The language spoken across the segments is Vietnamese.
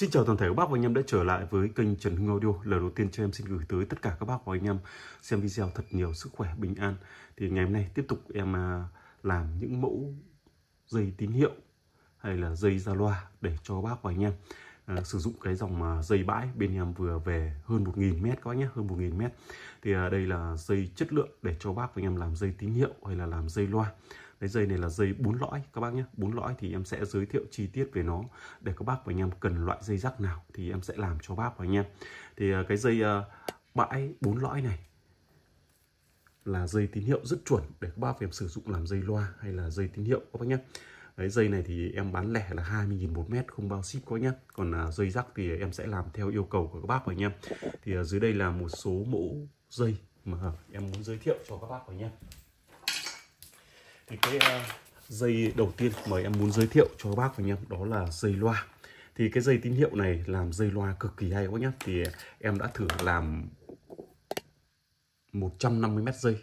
Xin chào toàn thể các bác và anh em đã trở lại với kênh Trần Hưng Audio. Lời đầu tiên cho em xin gửi tới tất cả các bác và anh em xem video thật nhiều sức khỏe, bình an. Thì ngày hôm nay tiếp tục em à, làm những mẫu dây tín hiệu hay là dây ra loa để cho bác và anh em à, sử dụng cái dòng à, dây bãi bên em vừa về hơn 1.000 mét các bác nhé, hơn 1.000 mét. Thì à, đây là dây chất lượng để cho bác và anh em làm dây tín hiệu hay là làm dây loa cái dây này là dây bốn lõi các bác nhé bốn lõi thì em sẽ giới thiệu chi tiết về nó để các bác và anh em cần loại dây rắc nào thì em sẽ làm cho bác và anh em thì à, cái dây à, bãi bốn lõi này là dây tín hiệu rất chuẩn để các bác em sử dụng làm dây loa hay là dây tín hiệu các bác nhé cái dây này thì em bán lẻ là 20.000 một mét không bao ship có nhá còn à, dây rắc thì em sẽ làm theo yêu cầu của các bác và anh em thì dưới đây là một số mẫu dây mà em muốn giới thiệu cho các bác và anh em thì cái ờ, dây đầu tiên mà em muốn giới thiệu cho các bác và anh em đó là dây loa thì cái dây tín hiệu này làm dây loa cực kỳ hay quá nhá thì ờ, em đã thử làm 150 mét dây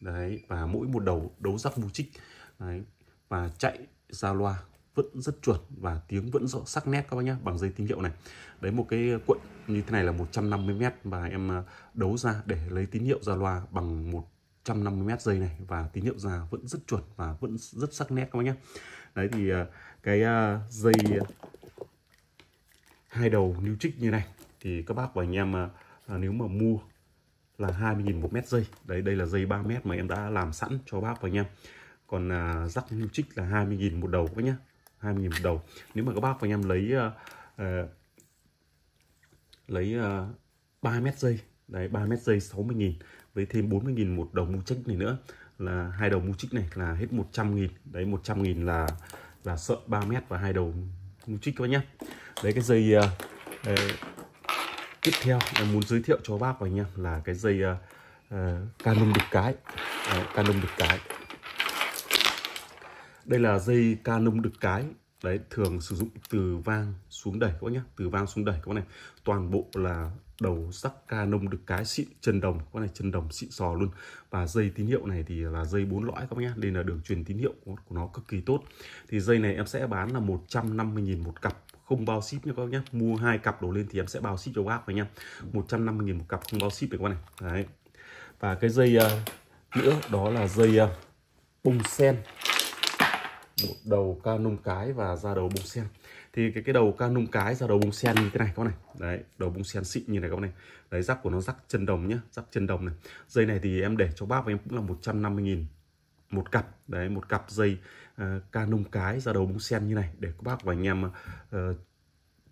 đấy và mỗi một đầu đấu rắc bu trích đấy và chạy ra loa vẫn rất chuẩn và tiếng vẫn rõ sắc nét các bác nhá bằng dây tín hiệu này đấy một cái cuộn như thế này là 150 mét và em ờ, đấu ra để lấy tín hiệu ra loa bằng một 150 mét dây này và tín hiệu ra vẫn rất chuẩn và vẫn rất sắc nét các bác nhé đấy thì à, cái à, dây à, hai đầu níu trích như này thì các bác và anh em nếu mà mua là 20.000 một mét dây đấy đây là dây 3 mét mà em đã làm sẵn cho bác và anh em còn rắc níu trích là 20.000 một đầu các bác nhé 20.000 một đầu nếu mà các bác và anh em lấy uh, lấy uh, 3 mét dây đấy 3 mét dây 60.000 với thêm 40.000 một đầu mu trích này nữa là hai đầu mu trích này là hết 100.000 đấy 100.000 là là sợi 3 mét và hai đầu mu trích các bác nhé đấy cái dây uh, tiếp theo em muốn giới thiệu cho bác và anh em là cái dây uh, uh, canon đực cái uh, canon đực cái đây là dây canon đực cái đấy thường sử dụng từ vang xuống đẩy các bác nhé từ vang xuống đẩy các bác này toàn bộ là đầu sắc ca nông được cái xịn chân đồng con này chân đồng xịn sò luôn và dây tín hiệu này thì là dây bốn lõi các bác nhé đây là đường truyền tín hiệu của nó cực kỳ tốt thì dây này em sẽ bán là 150.000 một cặp không bao ship nha các bác nhé mua hai cặp đổ lên thì em sẽ bao ship cho bác anh em 150.000 một cặp không bao ship này các bác này đấy và cái dây uh, nữa đó là dây uh, bông sen một đầu ca nung cái và ra đầu bông sen thì cái cái đầu ca nung cái ra đầu bông sen như thế này các bạn này đấy đầu bông sen xịn như này các bạn này đấy rắc của nó rắc chân đồng nhá rắc chân đồng này dây này thì em để cho bác và em cũng là 150 nghìn một cặp đấy một cặp dây uh, ca nung cái ra đầu bông sen như này để các bác và anh em uh,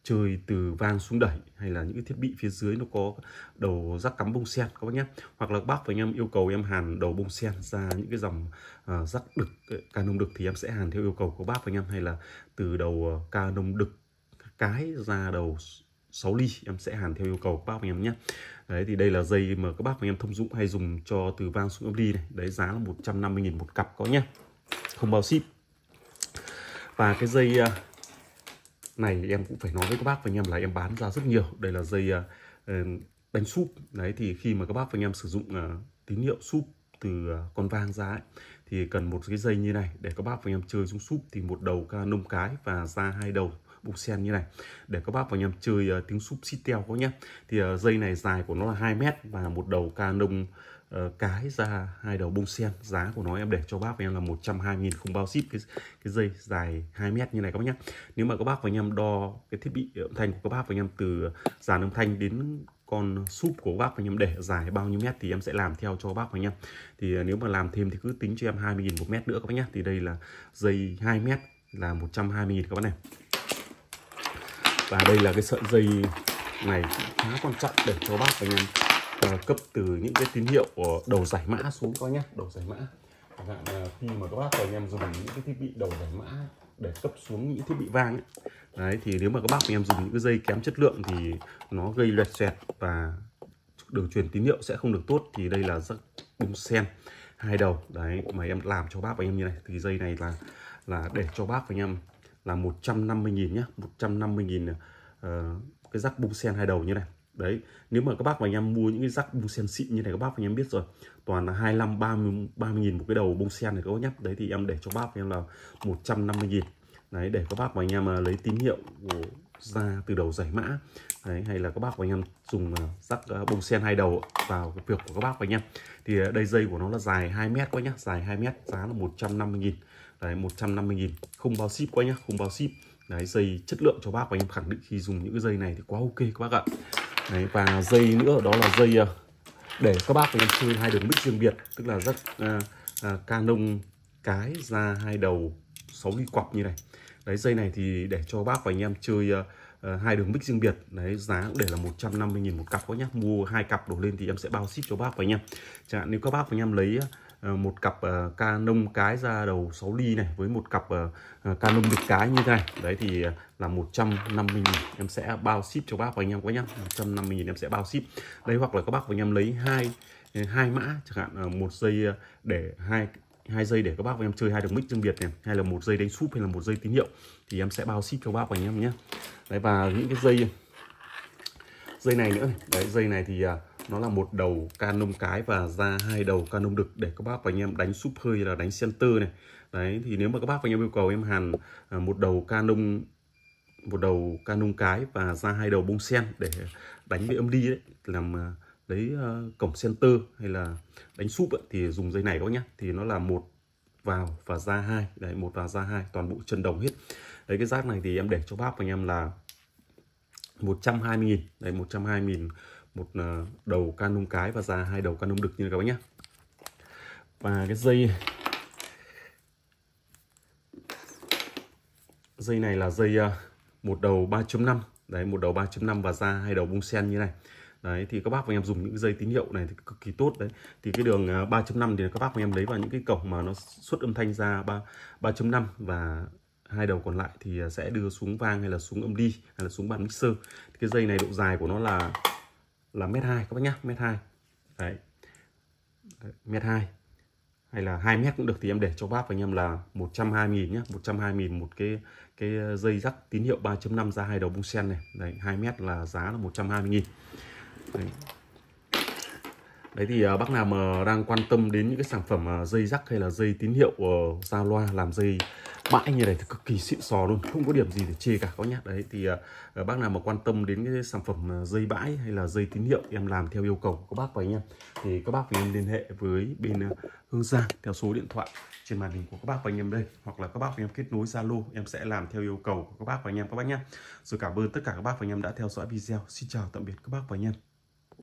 chơi từ vang xuống đẩy hay là những cái thiết bị phía dưới nó có đầu rắc cắm bông sen các bác nhé hoặc là bác và anh em yêu cầu em hàn đầu bông sen ra những cái dòng uh, rắc đực ca nông đực thì em sẽ hàn theo yêu cầu của bác và anh em hay là từ đầu à, ca nông đực cái ra đầu 6 ly em sẽ hàn theo yêu cầu của bác anh em nhé đấy thì đây là dây mà các bác anh em thông dụng hay dùng cho từ vang xuống âm ly này đấy giá là 150.000 một cặp có nhé không bao ship và cái dây à, này em cũng phải nói với các bác và anh em là em bán ra rất nhiều đây là dây đánh ờ, ờ, súp đấy thì khi mà các bác và anh em sử dụng ờ, tín hiệu súp từ con vang ra ấy, thì cần một cái dây như này để các bác và anh em chơi dung súp thì một đầu ca nông cái và ra hai đầu bục sen như này để các bác và anh em chơi tiếng súp xít teo có nhé thì dây này dài của nó là 2 mét và một đầu ca nông Ờ, cái ra hai đầu bông sen giá của nó em để cho bác và em là 120.000 không bao ship cái cái dây dài 2 mét như này các bác nhé nếu mà các bác và anh em đo cái thiết bị ờ, âm thanh của các bác và anh em từ dàn âm thanh đến con súp của bác và anh em để dài bao nhiêu mét thì em sẽ làm theo cho bác và anh em thì ờ, nếu mà làm thêm thì cứ tính cho em 20.000 một mét nữa các bác nhé thì đây là dây 2 mét là 120.000 các bác này và đây là cái sợi dây này khá quan trọng để cho bác và anh em cấp từ những cái tín hiệu ờ, đầu giải mã xuống coi nhé đầu giải mã chẳng hạn khi mà các bác và anh em dùng những cái thiết bị đầu giải mã để cấp xuống những thiết bị vang ấy. đấy thì nếu mà các bác và anh em dùng những cái dây kém chất lượng thì nó gây loẹt xoẹt và đường truyền tín hiệu sẽ không được tốt thì đây là rất bung sen hai đầu đấy mà em làm cho bác và anh em như này thì dây này là là để cho bác và anh em là 150.000 nhá 150.000 uh, ờ, cái rắc bung sen hai đầu như này đấy nếu mà các bác và anh em mua những cái rắc bông sen xịn như này các bác và anh em biết rồi toàn là 25 30 30 nghìn một cái đầu bông sen này các bác nhắc đấy thì em để cho bác và em là 150 nghìn đấy để các bác và anh em à, lấy tín hiệu ra từ đầu giải mã đấy hay là các bác và anh em dùng à, rắc à, bông sen hai đầu vào cái việc của các bác và anh em thì đây dây của nó là dài 2 mét quá nhá dài 2 mét giá là 150 nghìn đấy 150 nghìn không bao ship quá nhá không bao ship đấy dây chất lượng cho bác và anh em khẳng định khi dùng những cái dây này thì quá ok các bác ạ Đấy, và dây nữa đó là dây ờ, để các bác anh em chơi hai đường mic riêng biệt tức là rất uh, uh, canon cái ra hai đầu 6 ly quặp như này đấy dây này thì để cho bác và anh em chơi uh, hai đường mic riêng biệt đấy giá cũng để là 150.000 một cặp có nhá mua hai cặp đổ lên thì em sẽ bao ship cho bác và anh em chẳng hạn nếu các bác và anh em lấy uh, Ờ, một cặp ờ, Canon cái ra đầu 6 ly này với một cặp ờ, Canon đực cái như thế này đấy thì là 150 000 em sẽ bao ship cho bác và anh em quá nhá 150 000 em sẽ bao ship đây hoặc là các bác và anh em lấy hai hai mã chẳng hạn một dây để hai hai dây để các bác và em chơi hai đồng mic riêng biệt này hay là một dây đánh súp hay là một dây tín hiệu thì em sẽ bao ship cho bác và anh em nhé đấy và những cái dây dây này nữa này. đấy dây này thì nó là một đầu canon cái và ra hai đầu canon đực để các bác và anh em đánh súp hơi là đánh center này đấy thì nếu mà các bác và anh em yêu cầu em hàn à, một đầu canon một đầu canon cái và ra hai đầu bông sen để đánh với âm đi đấy làm à, lấy à, cổng center hay là đánh súp thì dùng dây này các bác nhá thì nó là một vào và ra hai đấy một vào ra hai toàn bộ chân đồng hết đấy cái rác này thì em để cho bác và anh em là 120.000 đấy 120.000 một ờ, đầu can cái và ra hai đầu can đực như các bác nhé và cái dây dây này là dây ờ, một đầu 3.5 đấy một đầu 3.5 và ra hai đầu bung sen như này đấy thì các bác và em dùng những dây tín hiệu này thì cực kỳ tốt đấy thì cái đường 3.5 ờ, thì các bác và em lấy vào những cái cổng mà nó xuất âm thanh ra 3 3.5 và hai đầu còn lại thì sẽ đưa xuống vang hay là xuống âm đi hay là xuống bàn mixer thì cái dây này độ dài của nó là là mét hai các bác nhá mét hai đấy mét hai hay là 2 mét cũng được thì em để cho bác và anh em là 120 000 nhé 120 000 một cái cái ờ, dây rắc tín hiệu 3.5 ra hai đầu bung sen này đấy 2 mét là giá là 120 000 đấy. đấy thì ờ, bác nào mà đang quan tâm đến những cái sản phẩm ờ, dây rắc hay là dây tín hiệu ra loa làm dây bãi như này thì cực kỳ xịn sò luôn không có điểm gì để chê cả các nhá đấy thì uh, bác nào mà quan tâm đến cái sản phẩm ờ, dây bãi hay là dây tín hiệu em làm theo yêu cầu của bác và anh em thì các bác và em liên hệ với bên uh, Hương Giang theo số điện thoại trên màn hình của các bác và anh em đây hoặc là các bác và anh em kết nối Zalo em sẽ làm theo yêu cầu của các bác và anh em các bác nhé rồi cảm ơn tất cả các bác và anh em đã theo dõi video xin chào tạm biệt các bác và anh em